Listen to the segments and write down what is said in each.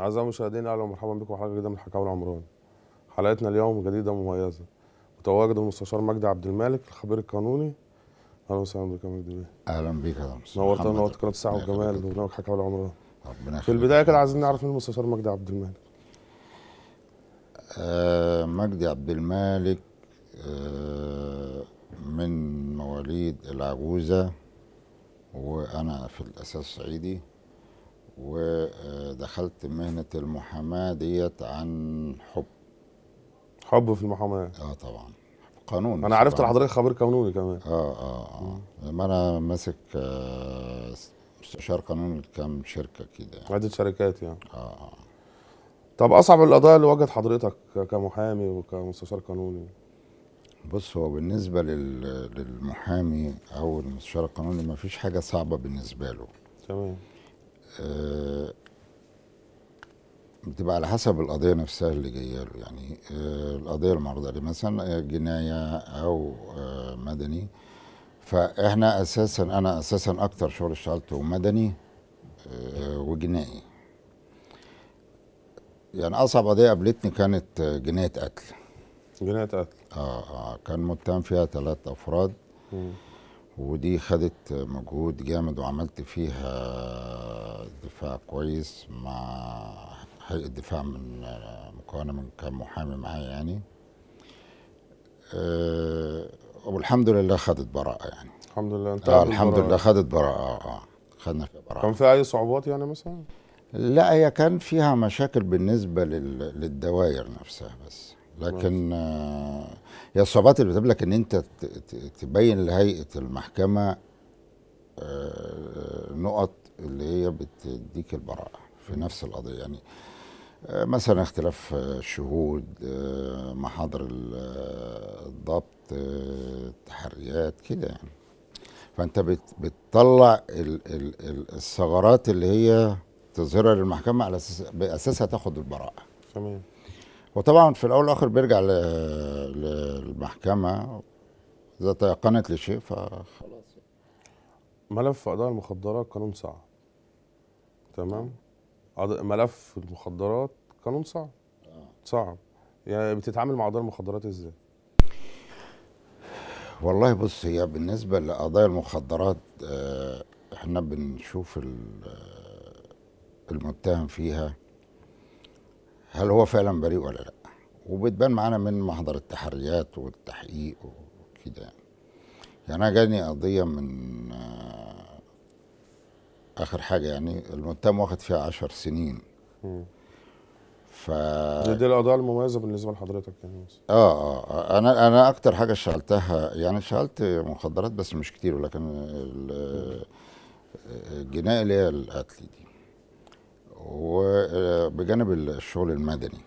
أعزائي المشاهدين أهلا ومرحبا بكم في حلقة جديدة من حكاوي العمران. حلقتنا اليوم جديدة مميزة. متواجد المستشار مجدي عبد المالك الخبير القانوني. أهلا وسهلا بك يا مجدي بيه. أهلا بك يا نورتنا نورت قناة الساعة والجمال برنامج حكاوي العمران. ربنا في البداية كده عايزين نعرف مين المستشار مجدي عبد المالك. آه مجدي عبد المالك آه من مواليد العجوزة وأنا في الأساس صعيدي. ودخلت مهنة المحاماة ديت عن حب حب في المحاماة اه طبعا قانون انا عرفت لحضرتك خبير قانوني كمان اه اه اه لما انا ماسك استشار آه، قانون لكام شركة كده يعني. عدة شركات يعني اه اه طب اصعب القضايا اللي واجهت حضرتك كمحامي وكمستشار قانوني بص هو بالنسبة للمحامي أو المستشار القانوني مفيش حاجة صعبة بالنسبة له تمام آه، بتبقى على حسب القضيه نفسها اللي جايه له يعني آه، القضيه المعروضه عليه مثلا جنايه او آه، مدني فاحنا اساسا انا اساسا اكتر شغل اشتغلته مدني وجنائي يعني اصعب قضيه قابلتني كانت جنايه قتل جنايه قتل اه اه كان متهم فيها ثلاث افراد م. ودي خدت مجهود جامد وعملت فيها دفاع كويس مع هيئة دفاع من مكونة من كام محامي معايا يعني أه والحمد لله خدت براءة يعني الحمد لله انت آه الحمد براءة. لله خدت براءة اه خدنا فيها براءة كان في أي صعوبات يعني مثلا؟ لا هي كان فيها مشاكل بالنسبة للدوائر نفسها بس لكن هي آه، الصعوبات اللي بتقابلك ان انت تبين لهيئه المحكمه آه، نقط اللي هي بتديك البراءه في نفس القضيه يعني آه، مثلا اختلاف الشهود محاضر الضبط تحريات كده يعني فانت بتطلع الثغرات اللي هي تظهرها للمحكمه على اساس باساسها تاخد البراءه تمام وطبعا في الاول والاخر بيرجع للمحكمه اذا تيقنت لشيء فخلاص ملف قضاء المخدرات قانون صعب تمام ملف المخدرات قانون صعب صعب يعني بتتعامل مع قضايا المخدرات ازاي والله بص هي بالنسبه لقضايا المخدرات آه، احنا بنشوف آه، المتهم فيها هل هو فعلا بريء ولا لا وبتبان معانا من محضر التحريات والتحقيق وكده يعني يعني انا جاني قضيه من آه، اخر حاجه يعني المتهم واخد فيها عشر سنين ف دي القضايا المميزه بالنسبه لحضرتك يعني آه،, اه اه انا انا اكتر حاجه اشتغلتها يعني اشتغلت مخدرات بس مش كتير ولكن آه، الجنايه اللي هي القتل دي وبجانب آه، الشغل المدني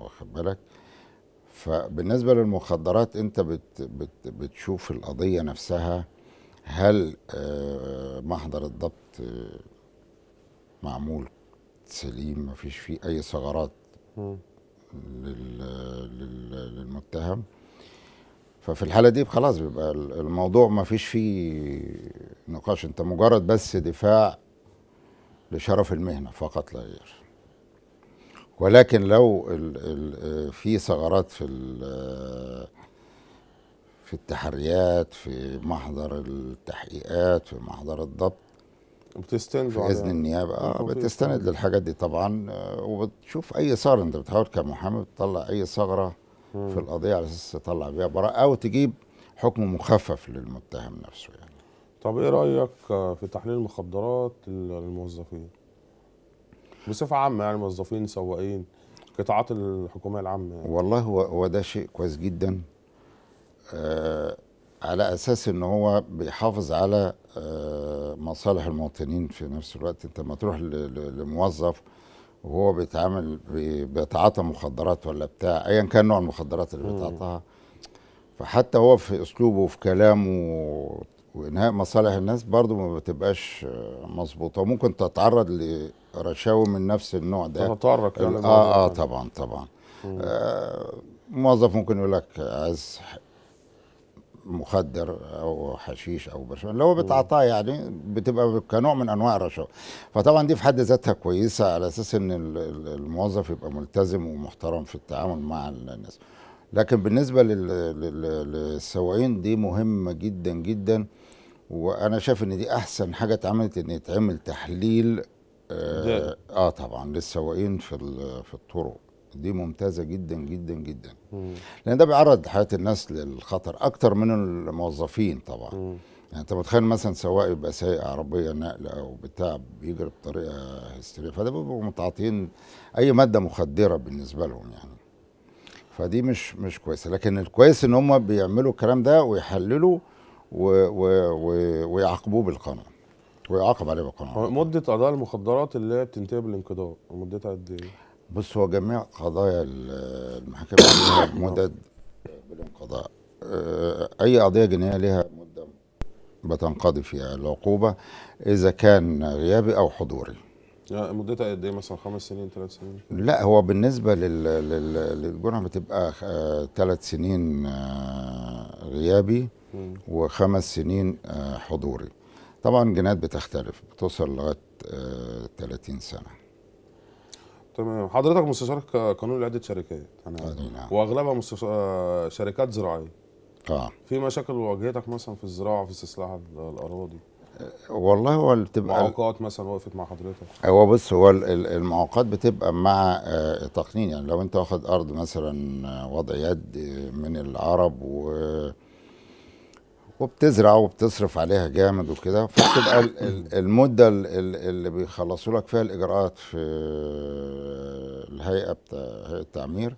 واخد بالك فبالنسبة للمخدرات انت بت بت بتشوف القضية نفسها هل آه، محضر الضبط آه، معمول سليم مفيش فيه اي ثغرات للمتهم ففي الحالة دي خلاص بيبقى الموضوع مفيش فيه نقاش انت مجرد بس دفاع لشرف المهنة فقط لا غير ولكن لو الـ الـ في ثغرات في في التحريات في محضر التحقيقات في محضر الضبط بتستند في اذن النيابه اه بتستند للحاجات دي طبعا آه، وبتشوف اي ثغره انت بتحاول كمحامي تطلع اي ثغره في القضيه على اساس تطلع بيها براءه او تجيب حكم مخفف للمتهم نفسه يعني طب ايه رايك في تحليل المخدرات للموظفين بصفه عامه يعني موظفين سواقين القطاعات الحكوميه العامه يعني. والله هو هو ده شيء كويس جدا آه على اساس ان هو بيحافظ على آه مصالح المواطنين في نفس الوقت انت لما تروح لموظف وهو بيتعامل بيتعاطى مخدرات ولا بتاع ايا كان نوع المخدرات اللي بيتعاطاها فحتى هو في اسلوبه وفي كلامه انهاء مصالح الناس برضو ما بتبقاش آه، مظبوطه وممكن تتعرض لرشاوي من نفس النوع ده تتطرق يعني آه،, اه اه طبعا طبعا آه موظف ممكن يقول لك عايز مخدر او حشيش او برشا اللي هو بتعطاه يعني بتبقى كنوع من انواع الرشاوى فطبعا دي في حد ذاتها كويسه على اساس ان الموظف يبقى ملتزم ومحترم في التعامل مع الناس لكن بالنسبه للسواقين دي مهمه جدا جدا وانا شايف ان دي احسن حاجه اتعملت ان يتعمل تحليل آه, اه طبعا للسواقين في في الطرق دي ممتازه جدا جدا جدا مم. لان ده بيعرض حياه الناس للخطر اكتر من الموظفين طبعا مم. يعني انت متخيل مثلا سواق يبقى سايق عربيه نقله او بتاع بيجري بطريقه هستيريه فده بيبقوا متعاطين اي ماده مخدره بالنسبه لهم يعني فدي مش مش كويسه لكن الكويس ان هم بيعملوا الكلام ده ويحللوا ويعاقبوه بالقانون ويعاقب عليه بالقانون مده قضاء المخدرات اللي هي بتنتهي بالانقضاء مدتها قد ايه؟ بص هو جميع قضايا المحاكم مدد بالانقضاء آه، اي قضيه جنائيه ليها مده بتنقضي فيها العقوبه اذا كان غيابي او حضوري يعني مدتها قد ايه مثلا خمس سنين ثلاث سنين؟ لا هو بالنسبه لل... لل... للجرعه بتبقى ثلاث آه، سنين آه، غيابي وخمس سنين آه، حضوري طبعا جينات بتختلف بتوصل لغايه 30 آه، سنه تمام حضرتك مستشار قانون لعده شركات انا آه، نعم. واغلبها مستشار شركات زراعيه اه في مشاكل واجهتك مثلا في الزراعه في استصلاح الاراضي والله هو بتبقى معوقات مثلا وقفت مع حضرتك هو بص هو المعوقات بتبقى مع التقنين يعني لو انت واخد ارض مثلا وضع يد من العرب و وبتزرع وبتصرف عليها جامد وكده فبتبقى المده اللي بيخلصوا لك فيها الاجراءات في الهيئه بتاع هيئه التعمير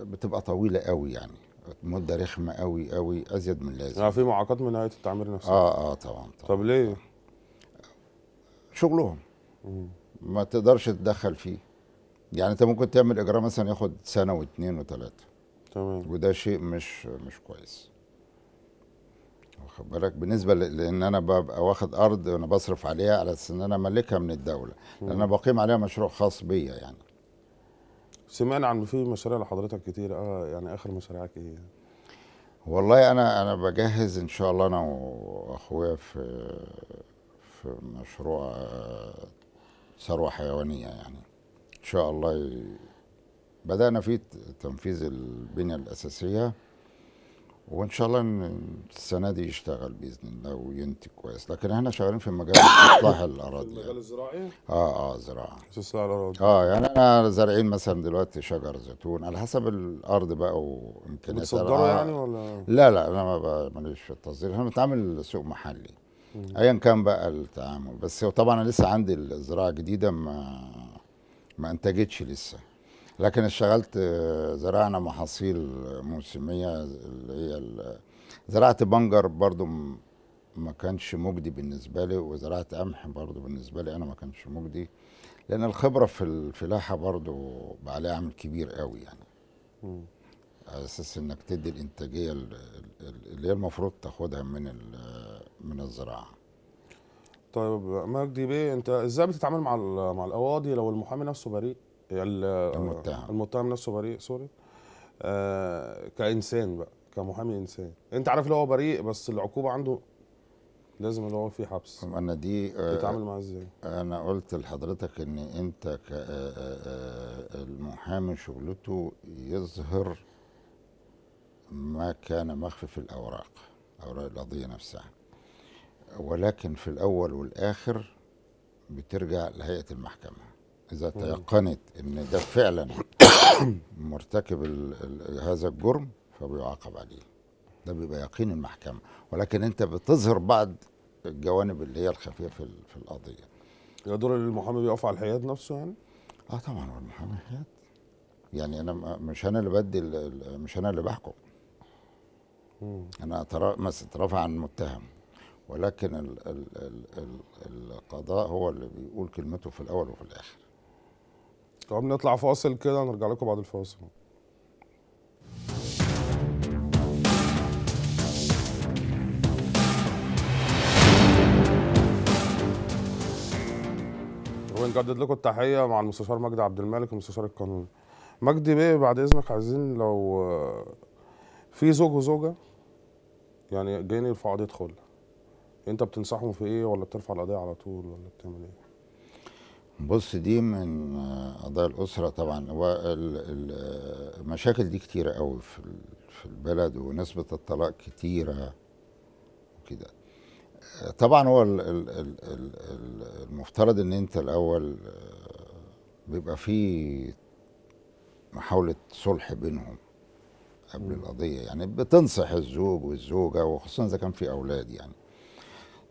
بتبقى طويله قوي يعني مده رخمه قوي قوي ازيد من اللازم يعني في معاقات من هيئه التعمير نفسها اه اه طبعا, طبعا طب ليه؟ شغلهم ما تقدرش تتدخل فيه يعني انت ممكن تعمل اجراء مثلا ياخد سنه واثنين وثلاثه تمام وده شيء مش مش كويس واخد بالك بالنسبه لان انا ببقى واخد ارض انا بصرف عليها على اساس ان انا أملكها من الدوله لان انا بقيم عليها مشروع خاص بيا يعني سمعنا عن في مشاريع لحضرتك كتير اه يعني اخر مشاريعك ايه والله انا انا بجهز ان شاء الله انا واخويا في في مشروع آه، ثروه حيوانيه يعني ان شاء الله بدانا فيه تنفيذ البنيه الاساسيه وان شاء الله السنه دي يشتغل باذن الله وينتج كويس لكن احنا شغالين في مجال اصلاح الاراضي يعني. المجال الزراعي اه اه زراعه اصلاح الاراضي اه يعني احنا زارعين مثلا دلوقتي شجر زيتون على حسب الارض بقى وامكانياتها بتصدروا آه، يعني ولا لا لا انا ما ماليش في التصدير احنا بنتعامل سوق محلي ايا كان بقى التعامل بس طبعا انا لسه عندي الزراعه جديده ما ما انتجتش لسه لكن اشتغلت آه، زرعنا محاصيل آه، موسميه اللي هي زرعت بنجر برضو ما كانش مجدي بالنسبه لي وزرعت قمح برضو بالنسبه لي انا ما كانش مجدي لان الخبره في الفلاحه برضو بقى عليها عامل كبير قوي يعني على اساس انك تدي الانتاجيه اللي هي المفروض تاخدها من من الزراعه طيب مجدي بيه انت ازاي بتتعامل مع مع القواضي لو المحامي نفسه بريء المتهم المتهم نفسه بريء سوري آه كانسان بقى كمحامي انسان انت عارف اللي هو بريء بس العقوبه عنده لازم اللي هو في حبس انا دي آه، تتعامل معاه ازاي انا قلت لحضرتك ان انت آه، آه، المحامي شغلته يظهر ما كان مخفي في الاوراق اوراق القضيه نفسها ولكن في الاول والاخر بترجع لهيئه المحكمه اذا تيقنت ان ده فعلا مرتكب هذا الجرم فبيعاقب عليه ده بيبقى يقين المحكمه ولكن انت بتظهر بعض الجوانب اللي هي الخفيه في في القضيه يا دور المحامي بيقف على الحياد نفسه يعني اه طبعا هو المحامي حياد يعني انا مش انا اللي بدي مش انا اللي بحكم انا مثلا رفع عن متهم ولكن الـ الـ الـ القضاء هو اللي بيقول كلمته في الاول وفي الاخر طب نطلع فاصل كده نرجع لكم بعد الفاصل ونجدد لكم التحيه مع المستشار مجدي عبد الملك المستشار القانوني مجدي بيه بعد اذنك عايزين لو آه، في زوج وزوجه يعني جايين يرفعوا قضيه خلع انت بتنصحهم في ايه ولا بترفع القضيه على طول ولا بتعمل ايه بص دي من قضايا الأسرة طبعا المشاكل دي كتيرة قوي في في البلد ونسبة الطلاق كتيرة وكده طبعا هو المفترض ان انت الاول بيبقى في محاولة صلح بينهم قبل القضية يعني بتنصح الزوج والزوجة وخصوصا إذا كان في أولاد يعني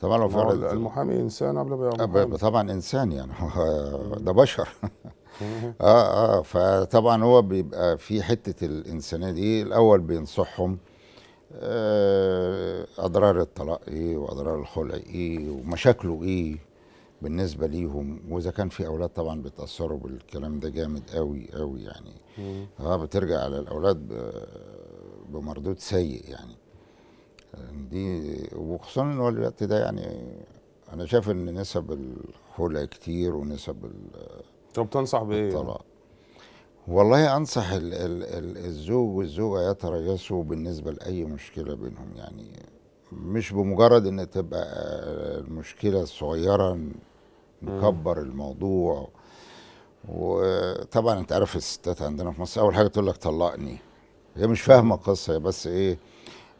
طبعا لو فرض المحامي انسان قبل ما يبقى طبعا انسان يعني ده بشر اه اه فطبعا هو بيبقى في حته الانسانيه دي الاول بينصحهم آه اضرار الطلاق ايه واضرار الخلع ايه ومشاكله ايه بالنسبه ليهم واذا كان في اولاد طبعا بيتاثروا بالكلام ده جامد قوي قوي يعني اه بترجع على الاولاد بمردود سيء يعني يعني دي وخصوصا ان هو الوقت ده يعني انا شايف ان نسب الخلع كتير ونسب طب تنصح بايه؟ الطلاق والله انصح الـ الـ الـ الزوج والزوجه يتريثوا بالنسبه لاي مشكله بينهم يعني مش بمجرد ان تبقى المشكله الصغيره نكبر الموضوع وطبعا انت عارف الستات عندنا في مصر اول حاجه تقول لك طلقني هي مش فاهمه القصه هي بس ايه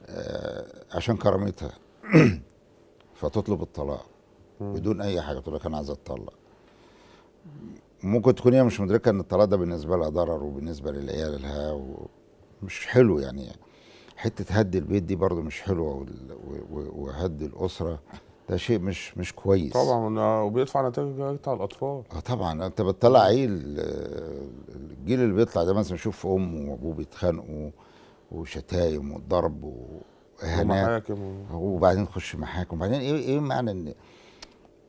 آه، عشان كرامتها فتطلب الطلاق بدون اي حاجه تقول لك انا عايز اتطلق ممكن تكون هي مش مدركه ان الطلاق ده بالنسبه لها ضرر وبالنسبه لعيالها مش حلو يعني حته هد البيت دي برضو مش حلوه وهد الاسره ده شيء مش مش كويس طبعا وبيدفع نتائج بتاع الاطفال اه طبعا انت بتطلع عيل آه، الجيل اللي بيطلع ده مثلا يشوف امه وابوه بيتخانقوا وشتايم وضرب واهانات وبعدين تخش محاكم وبعدين ايه ايه معنى ان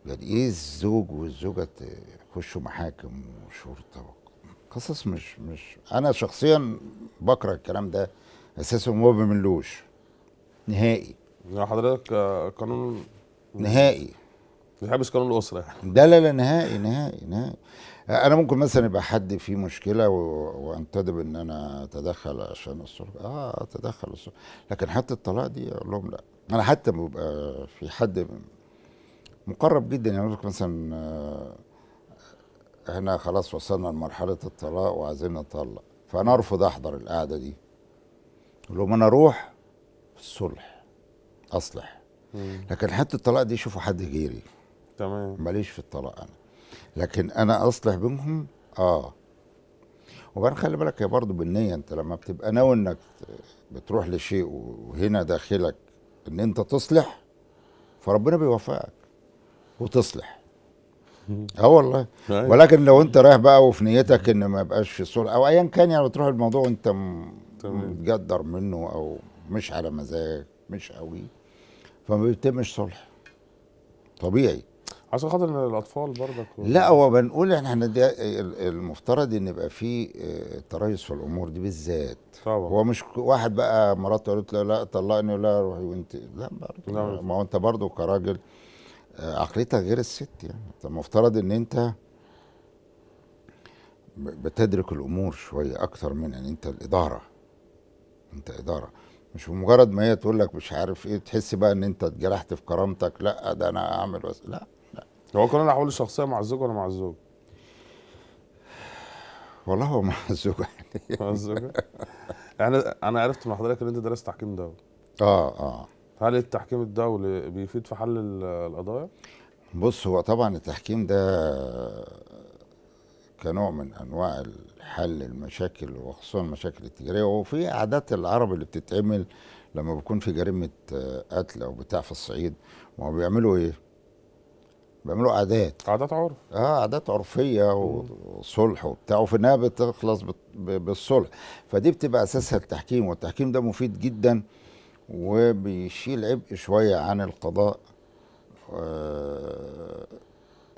يعني ايه الزوج والزوجه يخشوا محاكم وشرطه قصص مش مش انا شخصيا بكره الكلام ده اساسا ما بملوش نهائي يعني حضرتك قانون نهائي بيحبس قانون الاسره ده يعني. لا لا نهائي نهائي نهائي انا ممكن مثلا يبقى حد فيه مشكله وانتدب ان انا اتدخل عشان الصلح اه اتدخل الصلح لكن حتى الطلاق دي اقول لهم لا انا حتى بيبقى في حد مقرب جدا يعني مثلا آه، احنا خلاص وصلنا لمرحله الطلاق وعايزين نطلق فانا ارفض احضر القعده دي اقول لهم انا اروح الصلح اصلح لكن حتى الطلاق دي شوفوا حد غيري تمام ماليش في الطلاق انا لكن انا اصلح بينهم اه وبعدين خلي بالك هي برضه بالنيه انت لما بتبقى ناوي انك بتروح لشيء وهنا داخلك ان انت تصلح فربنا بيوفقك وتصلح اه والله أيوة. ولكن لو انت رايح بقى وفي نيتك ان ما يبقاش في صلح او ايا كان يعني بتروح الموضوع انت متقدر منه او مش على مزاجك مش قوي فما بيتمش صلح طبيعي عشان خاطر الاطفال برضك لا هو بنقول احنا احنا المفترض ان يبقى في آه، تريث في الامور دي بالذات طبعا هو مش واحد بقى مراته قالت له لا طلقني ولا روحي وانت لا برضه ما هو انت برضه كراجل آه، عقليتك غير الست يعني المفترض ان انت بتدرك الامور شويه اكتر من يعني انت الاداره انت اداره مش بمجرد ما هي تقول لك مش عارف ايه تحس بقى ان انت اتجرحت في كرامتك لا ده انا اعمل بس لا هو قانون الاحوال الشخصيه مع الزوج ولا مع الزوج؟ والله هو مع الزوجه مع الزوجه؟ انا يعني انا عرفت من حضرتك ان انت درست تحكيم دولي اه اه هل التحكيم الدولي بيفيد في حل القضايا؟ بص هو طبعا التحكيم ده كنوع من انواع حل المشاكل وخصوصا المشاكل التجاريه وفي عادات العرب اللي بتتعمل لما بيكون في جريمه قتل او بتاع في الصعيد ما بيعملوا ايه؟ بيعملوا عادات عادات عرف اه عادات عرفيه وصلح وبتاع وفي النهايه بتخلص بالصلح فدي بتبقى اساسها التحكيم والتحكيم ده مفيد جدا وبيشيل عبء شويه عن القضاء آه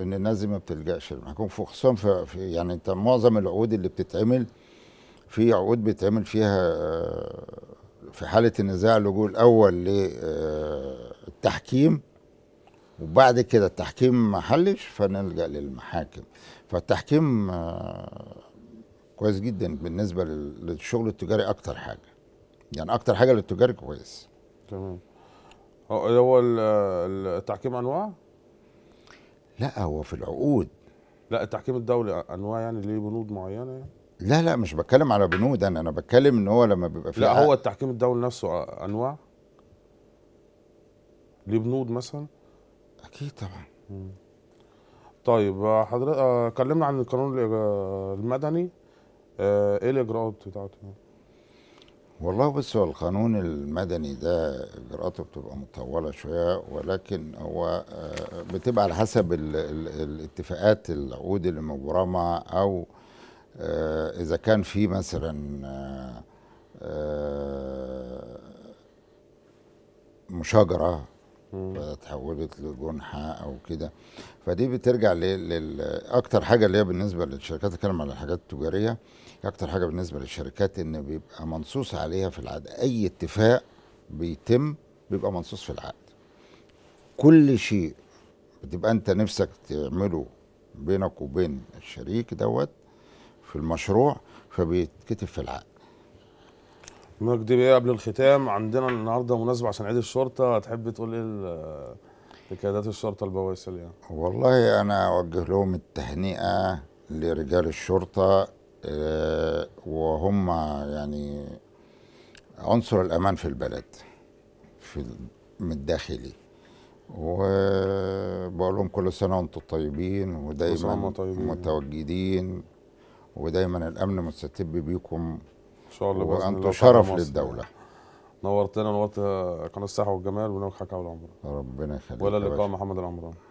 ان الناس دي ما بتلجاش للمحكوم خصوصا في يعني انت معظم العقود اللي بتتعمل في عقود بيتعمل فيها آه، في حالة النزاع اللجوء الأول للتحكيم وبعد كده التحكيم ما حلش فنلجا للمحاكم فالتحكيم آه، كويس جدا بالنسبه للشغل التجاري اكتر حاجه يعني اكتر حاجه للتجاري كويس تمام هو التحكيم انواع لا هو في العقود لا التحكيم الدولي انواع يعني ليه بنود معينه يعني؟ لا لا مش بتكلم على بنود انا انا بتكلم ان هو لما بيبقى في لا هو التحكيم الدولي نفسه انواع ليه بنود مثلا اكيد طبعا مم. طيب آه، حضرتك اتكلمنا آه، عن القانون آه، المدني ايه الاجراءات بتاعته والله بس هو القانون المدني ده اجراءاته بتبقى مطوله شويه ولكن هو بتبقى على حسب الاتفاقات العقود اللي مجرمه او اذا كان في مثلا مشاجره فتحولت لجنحة أو كده فدي بترجع لأكتر حاجة اللي هي بالنسبة للشركات أتكلم على الحاجات التجارية أكتر حاجة بالنسبة للشركات إن بيبقى منصوص عليها في العقد أي اتفاق بيتم بيبقى منصوص في العقد كل شيء بتبقى أنت نفسك تعمله بينك وبين الشريك دوت في المشروع فبيتكتب في العقد مجدي بيه قبل الختام عندنا النهارده مناسبه عشان عيد الشرطه هتحب تقول ايه لكادات الشرطه البواسل يعني والله انا اوجه لهم التهنئه لرجال الشرطه آه، وهم يعني عنصر الامان في البلد في الداخلي وبقول لهم كل سنه وانتم طيبين ودايما طيبين. متواجدين ودايما الامن مستتب بيكم ان شاء الله باذن الله شرف للدوله نورتنا نورت قناه الساحه والجمال ونورك حكاوي العمران ربنا يخليك ولا اللقاء محمد العمران